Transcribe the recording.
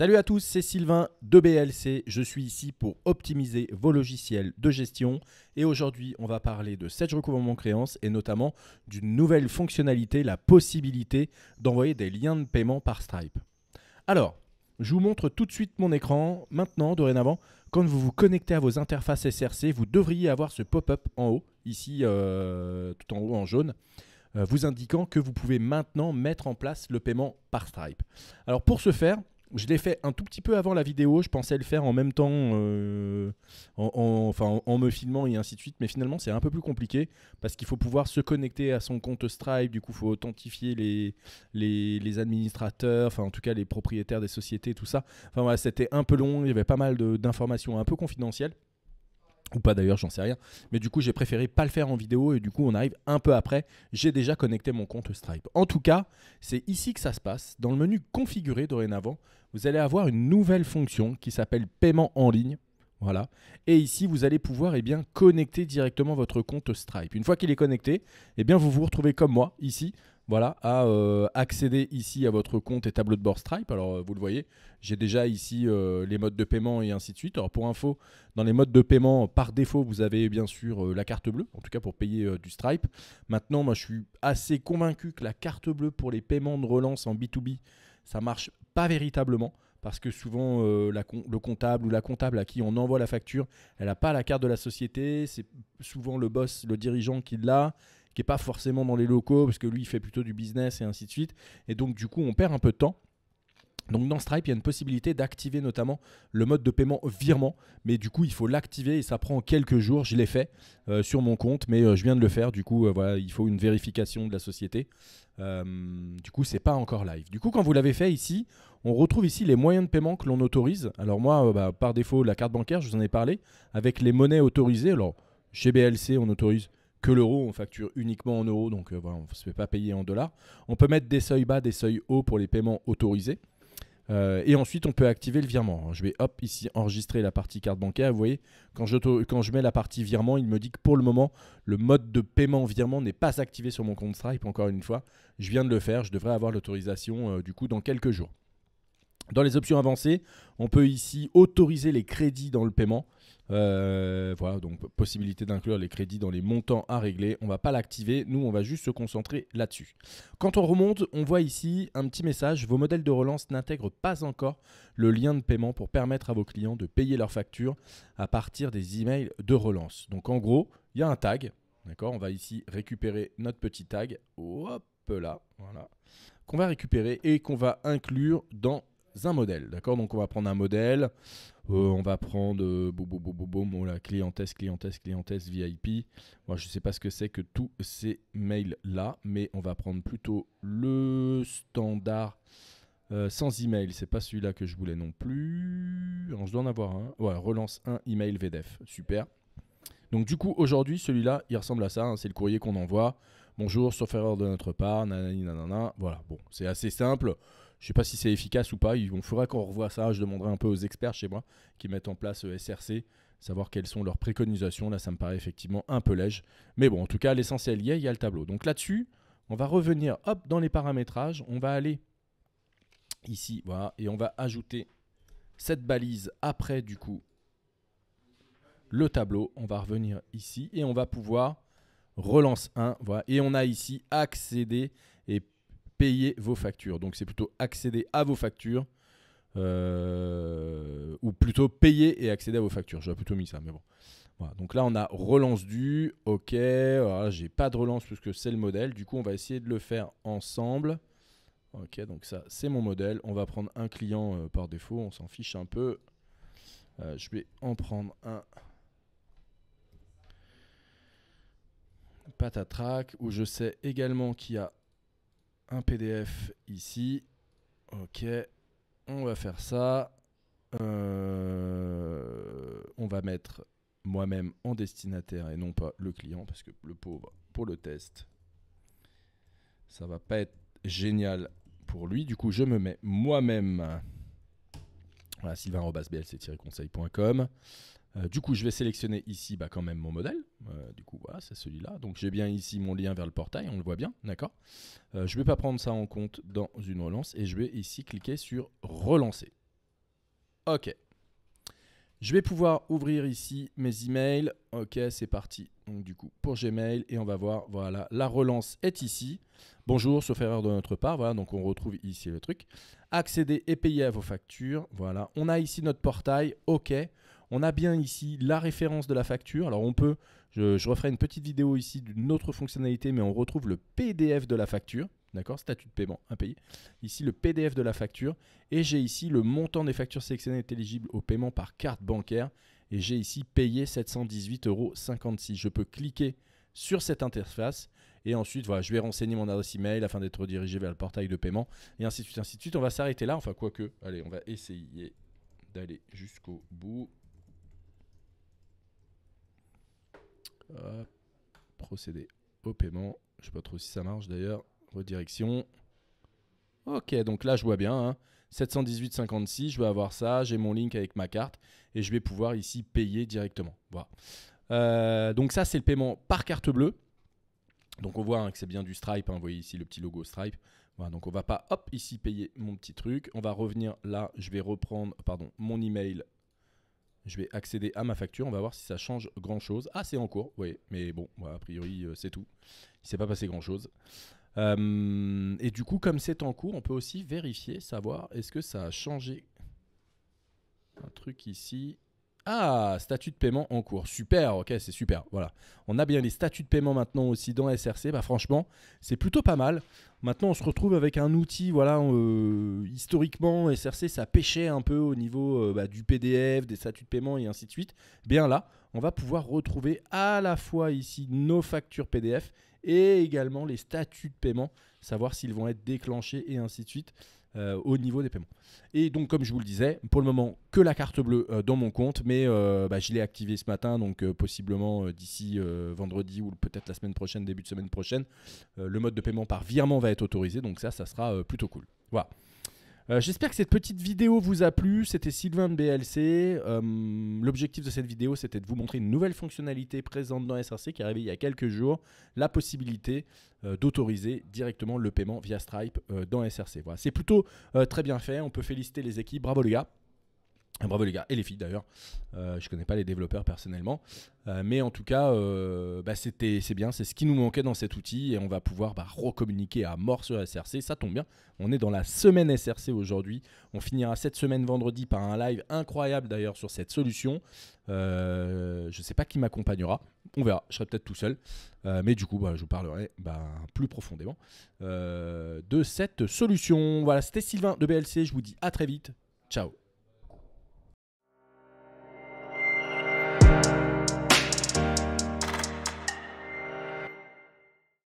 Salut à tous, c'est Sylvain de BLC. Je suis ici pour optimiser vos logiciels de gestion et aujourd'hui, on va parler de Sage recouvrement créance et notamment d'une nouvelle fonctionnalité, la possibilité d'envoyer des liens de paiement par Stripe. Alors, je vous montre tout de suite mon écran. Maintenant, dorénavant, quand vous vous connectez à vos interfaces SRC, vous devriez avoir ce pop-up en haut, ici euh, tout en haut en jaune euh, vous indiquant que vous pouvez maintenant mettre en place le paiement par Stripe. Alors pour ce faire, je l'ai fait un tout petit peu avant la vidéo. Je pensais le faire en même temps, euh, en, enfin, en, me filmant et ainsi de suite. Mais finalement, c'est un peu plus compliqué parce qu'il faut pouvoir se connecter à son compte Stripe. Du coup, il faut authentifier les, les, administrateurs, enfin, en tout cas, les propriétaires des sociétés, tout ça. Enfin, voilà, c'était un peu long. Il y avait pas mal d'informations un peu confidentielles. Ou pas d'ailleurs, j'en sais rien. Mais du coup, j'ai préféré pas le faire en vidéo et du coup, on arrive un peu après. J'ai déjà connecté mon compte Stripe. En tout cas, c'est ici que ça se passe. Dans le menu configurer dorénavant, vous allez avoir une nouvelle fonction qui s'appelle paiement en ligne. Voilà. Et ici, vous allez pouvoir eh bien, connecter directement votre compte Stripe. Une fois qu'il est connecté, eh bien, vous vous retrouvez comme moi ici voilà, à euh, accéder ici à votre compte et tableau de bord Stripe. Alors, euh, vous le voyez, j'ai déjà ici euh, les modes de paiement et ainsi de suite. Alors, pour info, dans les modes de paiement, par défaut, vous avez bien sûr la carte bleue, en tout cas pour payer du Stripe. Maintenant, moi, je suis assez convaincu que la carte bleue pour les paiements de relance en B2B, ça marche pas véritablement, parce que souvent euh, le comptable ou la comptable à qui on envoie la facture, elle n'a pas la carte de la société, c'est souvent le boss, le dirigeant qui l'a, qui n'est pas forcément dans les locaux, parce que lui, il fait plutôt du business et ainsi de suite. Et donc, du coup, on perd un peu de temps. Donc dans Stripe, il y a une possibilité d'activer notamment le mode de paiement virement, mais du coup il faut l'activer et ça prend quelques jours. Je l'ai fait euh, sur mon compte, mais euh, je viens de le faire. Du coup, euh, voilà, il faut une vérification de la société. du coup, c'est pas encore live. Du coup, quand vous l'avez fait ici, on retrouve ici les moyens de paiement que l'on autorise. Alors moi, bah, par défaut, la carte bancaire, je vous en ai parlé, avec les monnaies autorisées. Alors chez BLC, on autorise que l'euro, on facture uniquement en euros, donc voilà, on ne se fait pas payer en dollars. On peut mettre des seuils bas, des seuils hauts pour les paiements autorisés. Euh, et ensuite, on peut activer le virement. Je vais hop ici enregistrer la partie carte bancaire. Vous voyez, quand je, quand je mets la partie virement, il me dit que pour le moment, le mode de paiement virement n'est pas activé sur mon compte Stripe. Encore une fois, je viens de le faire. Je devrais avoir l'autorisation euh, du coup dans quelques jours. Dans les options avancées, on peut ici autoriser les crédits dans le paiement. Euh, voilà, donc possibilité d'inclure les crédits dans les montants à régler. On ne va pas l'activer, nous on va juste se concentrer là-dessus. Quand on remonte, on voit ici un petit message, vos modèles de relance n'intègrent pas encore le lien de paiement pour permettre à vos clients de payer leurs factures à partir des emails de relance. Donc en gros, il y a un tag, d'accord On va ici récupérer notre petit tag, hop là, voilà, qu'on va récupérer et qu'on va inclure dans un modèle, d'accord Donc on va prendre un modèle, euh, on va prendre euh, boum, boum, boum, voilà, clientesse, clientesse, VIP. Moi je ne sais pas ce que c'est que tous ces mails-là, mais on va prendre plutôt le standard euh, sans email. C'est pas celui-là que je voulais non plus. on je dois en avoir un. Ouais, relance un email VDF, super. Donc du coup aujourd'hui celui-là il ressemble à ça, hein. c'est le courrier qu'on envoie. Bonjour, sauf erreur de notre part, nanana. Voilà, bon, c'est assez simple. Je sais pas si c'est efficace ou pas. Il faudra qu'on revoie ça. Je demanderai un peu aux experts chez moi qui mettent en place euh, SRC, savoir quelles sont leurs préconisations. Là, ça me paraît effectivement un peu lège. Mais bon, en tout cas, l'essentiel y est, il y a le tableau. Donc là-dessus, on va revenir, hop, dans les paramétrages. On va aller ici, voilà, et on va ajouter cette balise après, du coup, le tableau. On va revenir ici et on va pouvoir relance un. Voilà. Et on a ici accédé payer vos factures. Donc c'est plutôt accéder à vos factures. Euh, ou plutôt payer et accéder à vos factures. j'ai plutôt mis ça, mais bon. Voilà, donc là, on a relance du, ok, j'ai pas de relance puisque c'est le modèle, du coup, on va essayer de le faire ensemble. Ok, donc ça, c'est mon modèle. On va prendre un client euh, par défaut, on s'en fiche un peu. Euh, je vais en prendre un. Patatrac, où je sais également qu'il y a un PDF ici. Ok, on va faire ça. Euh, on va mettre moi-même en destinataire et non pas le client parce que le pauvre pour le test, ça va pas être génial pour lui. Du coup, je me mets moi-même. Voilà, sylvain conseilcom euh, du coup, je vais sélectionner ici bah, quand même mon modèle. Euh, du coup, voilà, c'est celui-là. Donc, j'ai bien ici mon lien vers le portail, on le voit bien, d'accord euh, Je ne vais pas prendre ça en compte dans une relance et je vais ici cliquer sur « Relancer ». OK. Je vais pouvoir ouvrir ici mes emails. OK, c'est parti. Donc, du coup, pour Gmail et on va voir, voilà, la relance est ici. Bonjour, sauf erreur de notre part. Voilà, donc on retrouve ici le truc. Accéder et payer à vos factures. Voilà, on a ici notre portail. OK on a bien ici la référence de la facture. Alors on peut, je, referai une petite vidéo ici d'une autre fonctionnalité, mais on retrouve le PDF de la facture. D'accord Statut de paiement impayé. Ici, le PDF de la facture. Et j'ai ici le montant des factures sélectionnées est éligible au paiement par carte bancaire. Et j'ai ici payé 718,56 euros. Je peux cliquer sur cette interface. Et ensuite, voilà, je vais renseigner mon adresse email afin d'être redirigé vers le portail de paiement. Et ainsi de suite, ainsi de suite. On va s'arrêter là. Enfin, quoique, allez, on va essayer d'aller jusqu'au bout. Euh, procéder au paiement. Je sais pas trop si ça marche d'ailleurs. Redirection. Ok, donc là je vois bien. 718,56, hein. je vais avoir ça, j'ai mon link avec ma carte et je vais pouvoir ici payer directement. Voilà. Euh, donc ça c'est le paiement par carte bleue. Donc on voit hein, que c'est bien du Stripe, hein. vous voyez ici le petit logo Stripe. Voilà, donc on va pas hop ici payer mon petit truc. On va revenir là, je vais reprendre pardon mon email je vais accéder à ma facture. On va voir si ça change grand chose. Ah, c'est en cours, oui. Mais bon, a priori, euh, c'est tout. Il ne s'est pas passé grand chose. Euh, et du coup, comme c'est en cours, on peut aussi vérifier, savoir est-ce que ça a changé. Un truc ici. Ah, statut de paiement en cours. Super, ok, c'est super. Voilà. On a bien les statuts de paiement maintenant aussi dans SRC. Bah, franchement, c'est plutôt pas mal. Maintenant, on se retrouve avec un outil. Voilà, euh, historiquement, SRC, ça pêchait un peu au niveau euh, bah, du PDF, des statuts de paiement et ainsi de suite. Bien là, on va pouvoir retrouver à la fois ici nos factures PDF et également les statuts de paiement, savoir s'ils vont être déclenchés et ainsi de suite. Euh, au niveau des paiements. Et donc, comme je vous le disais, pour le moment, que la carte bleue euh, dans mon compte, mais euh, bah, je l'ai activée ce matin, donc possiblement d'ici vendredi ou peut-être la semaine prochaine, début de semaine prochaine, le mode de paiement par virement va être autorisé, donc ça, ça sera plutôt cool. Voilà. Euh, j'espère que cette petite vidéo vous a plu. C'était Sylvain de BLC. Euh, l'objectif de cette vidéo, c'était de vous montrer une nouvelle fonctionnalité présente dans SRC qui est arrivée il y a quelques jours, la possibilité euh, d'autoriser directement le paiement via Stripe dans SRC. Voilà, c'est plutôt très bien fait. On peut féliciter les équipes. Bravo les gars. Bravo les gars et les filles d'ailleurs. je euh, je connais pas les développeurs personnellement, euh, mais en tout cas, euh, bah, c'était c'est bien, c'est ce qui nous manquait dans cet outil et on va pouvoir bah, recommuniquer à mort sur SRC. Ça tombe bien, on est dans la semaine SRC aujourd'hui. On finira cette semaine vendredi par un live incroyable d'ailleurs sur cette solution. je sais pas qui m'accompagnera, on verra. Je serai peut-être tout seul, mais du coup, bah, je vous parlerai plus profondément de cette solution. Voilà, c'était Sylvain de BLC. Je vous dis à très vite. Ciao.